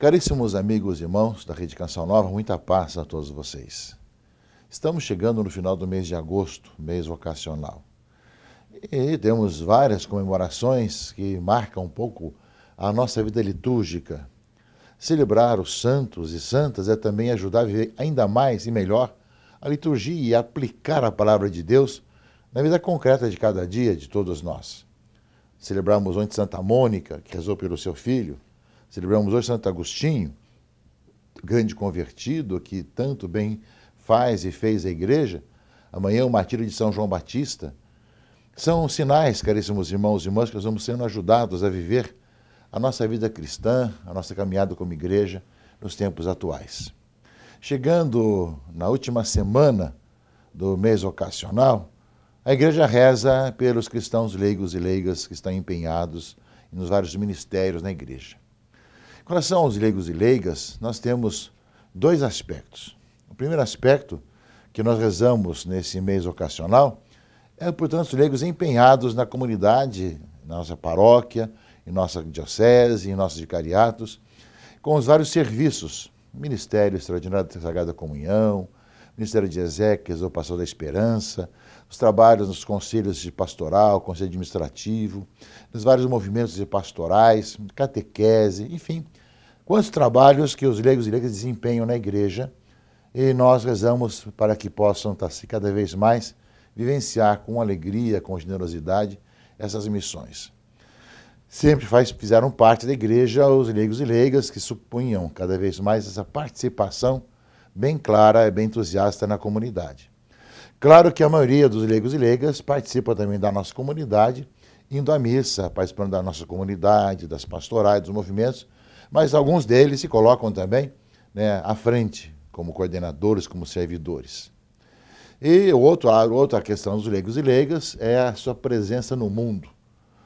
Caríssimos amigos e irmãos da Rede Canção Nova, muita paz a todos vocês. Estamos chegando no final do mês de agosto, mês vocacional. E temos várias comemorações que marcam um pouco a nossa vida litúrgica. Celebrar os santos e santas é também ajudar a viver ainda mais e melhor a liturgia e aplicar a palavra de Deus na vida concreta de cada dia de todos nós. Celebramos ontem Santa Mônica, que rezou pelo seu filho, Celebramos hoje Santo Agostinho, grande convertido que tanto bem faz e fez a igreja. Amanhã o martírio de São João Batista. São sinais, caríssimos irmãos e irmãs, que nós vamos sendo ajudados a viver a nossa vida cristã, a nossa caminhada como igreja nos tempos atuais. Chegando na última semana do mês ocasional, a igreja reza pelos cristãos leigos e leigas que estão empenhados nos vários ministérios na igreja. Com relação aos leigos e leigas, nós temos dois aspectos. O primeiro aspecto que nós rezamos nesse mês ocasional é, portanto, os leigos empenhados na comunidade, na nossa paróquia, em nossa diocese, em nossos vicariatos, com os vários serviços, Ministério Extraordinário da Sagrada Comunhão, Ministério de Ezequias, o Pastor da Esperança, os trabalhos nos conselhos de pastoral, conselho administrativo, nos vários movimentos de pastorais, catequese, enfim, quantos trabalhos que os leigos e leigas desempenham na igreja e nós rezamos para que possam tá, cada vez mais vivenciar com alegria, com generosidade essas missões. Sempre faz, fizeram parte da igreja os leigos e leigas que supunham cada vez mais essa participação bem clara e bem entusiasta na comunidade. Claro que a maioria dos leigos e leigas participa também da nossa comunidade, indo à missa, participando da nossa comunidade, das pastorais, dos movimentos, mas alguns deles se colocam também né, à frente, como coordenadores, como servidores. E outro, outra questão dos leigos e leigas é a sua presença no mundo,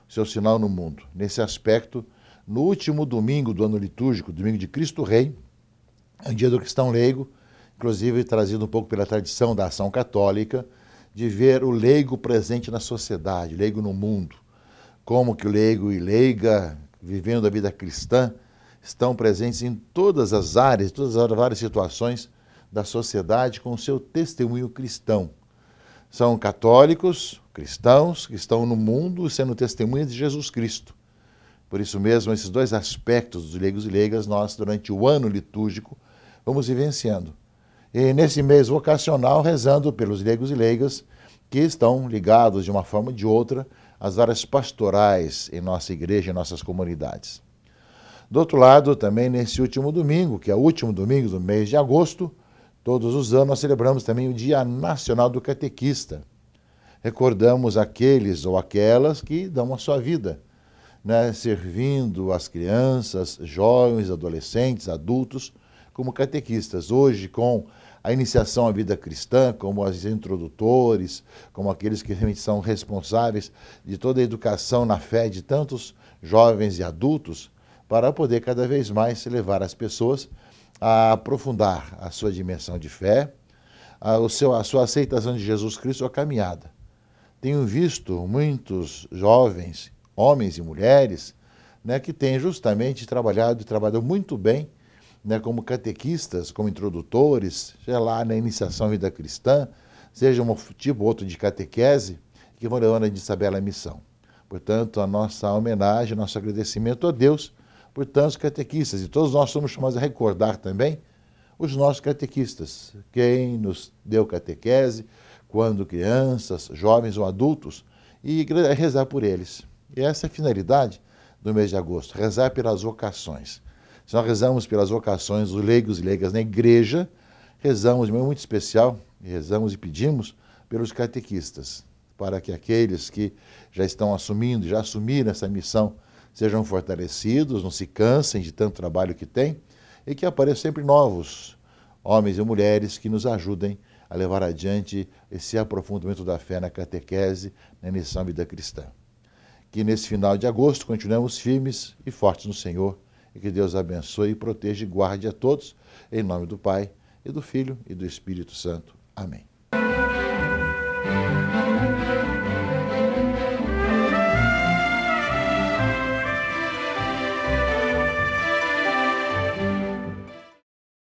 seu sinal no mundo. Nesse aspecto, no último domingo do ano litúrgico, domingo de Cristo Rei, é o dia do cristão leigo, inclusive trazido um pouco pela tradição da ação católica, de ver o leigo presente na sociedade, leigo no mundo. Como que o leigo e leiga, vivendo a vida cristã, estão presentes em todas as áreas, todas as várias situações da sociedade com o seu testemunho cristão. São católicos, cristãos, que estão no mundo sendo testemunhas de Jesus Cristo. Por isso mesmo, esses dois aspectos dos leigos e leigas, nós, durante o ano litúrgico, vamos vivenciando e nesse mês vocacional rezando pelos leigos e leigas que estão ligados de uma forma ou de outra às áreas pastorais em nossa igreja e nossas comunidades. Do outro lado, também nesse último domingo, que é o último domingo do mês de agosto, todos os anos nós celebramos também o Dia Nacional do Catequista. Recordamos aqueles ou aquelas que dão a sua vida, né, servindo as crianças, jovens, adolescentes, adultos, como catequistas. Hoje, com a iniciação à vida cristã, como os introdutores, como aqueles que realmente são responsáveis de toda a educação na fé de tantos jovens e adultos, para poder cada vez mais levar as pessoas a aprofundar a sua dimensão de fé, a, o seu, a sua aceitação de Jesus Cristo, a caminhada. Tenho visto muitos jovens, homens e mulheres, né, que têm justamente trabalhado e trabalhado muito bem né, como catequistas, como introdutores, sei lá, na iniciação à vida cristã, seja um tipo ou outro de catequese, que vão levando a gente saber a missão. Portanto, a nossa homenagem, nosso agradecimento a Deus por tantos catequistas. E todos nós somos chamados a recordar também os nossos catequistas, quem nos deu catequese, quando crianças, jovens ou adultos, e rezar por eles. E essa é a finalidade do mês de agosto, rezar pelas vocações. Se nós rezamos pelas vocações dos leigos e leigas na igreja, rezamos de maneira muito especial, rezamos e pedimos pelos catequistas, para que aqueles que já estão assumindo, já assumiram essa missão, sejam fortalecidos, não se cansem de tanto trabalho que têm e que apareçam sempre novos homens e mulheres que nos ajudem a levar adiante esse aprofundamento da fé na catequese, na missão vida cristã. Que nesse final de agosto continuemos firmes e fortes no Senhor e que Deus abençoe e proteja e guarde a todos, em nome do Pai, e do Filho e do Espírito Santo. Amém.